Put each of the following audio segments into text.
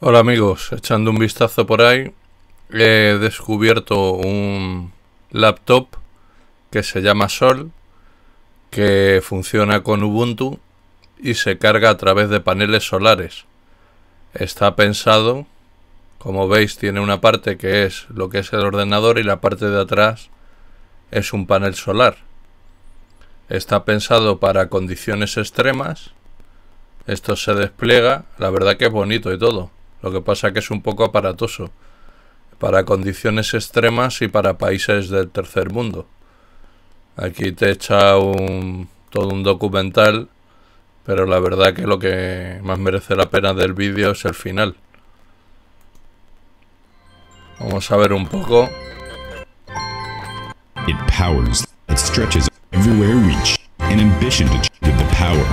Hola amigos, echando un vistazo por ahí, he descubierto un laptop que se llama Sol, que funciona con Ubuntu y se carga a través de paneles solares. Está pensado, como veis, tiene una parte que es lo que es el ordenador y la parte de atrás es un panel solar. Está pensado para condiciones extremas. Esto se despliega, la verdad que es bonito y todo. Lo que pasa que es un poco aparatoso para condiciones extremas y para países del tercer mundo. Aquí te echa un, todo un documental, pero la verdad que lo que más merece la pena del vídeo es el final. Vamos a ver un poco. It powers, it stretches everywhere reach, an ambition to the power.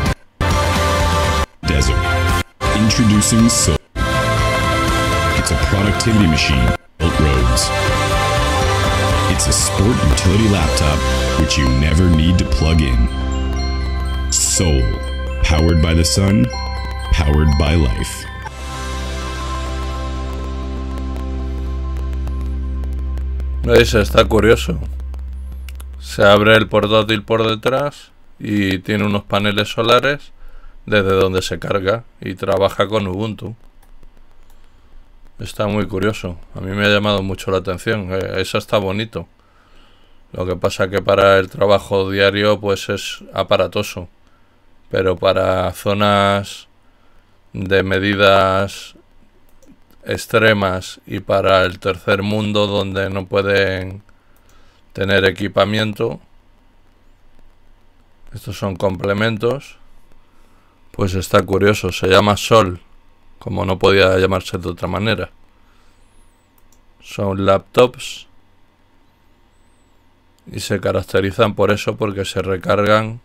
Desert, introducing a productivity machine built roads. It's a sport utility laptop which you never need to plug in. Soul. Powered by the sun, powered by life. está curioso. Se abre el portátil por detrás y tiene unos paneles solares desde donde se carga y trabaja con Ubuntu. Está muy curioso. A mí me ha llamado mucho la atención. Eh, Esa está bonito. Lo que pasa que para el trabajo diario pues es aparatoso. Pero para zonas de medidas extremas y para el tercer mundo donde no pueden tener equipamiento. Estos son complementos. Pues está curioso, se llama Sol como no podía llamarse de otra manera. Son laptops y se caracterizan por eso porque se recargan,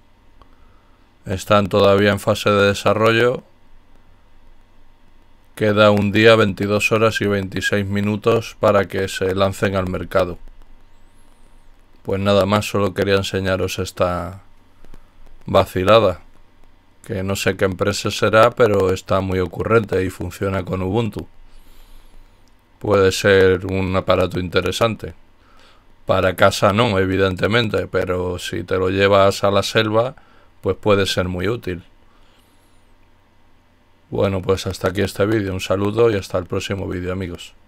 están todavía en fase de desarrollo, queda un día 22 horas y 26 minutos para que se lancen al mercado. Pues nada más, solo quería enseñaros esta vacilada que no sé qué empresa será, pero está muy ocurrente y funciona con Ubuntu. Puede ser un aparato interesante. Para casa no, evidentemente, pero si te lo llevas a la selva, pues puede ser muy útil. Bueno, pues hasta aquí este vídeo. Un saludo y hasta el próximo vídeo, amigos.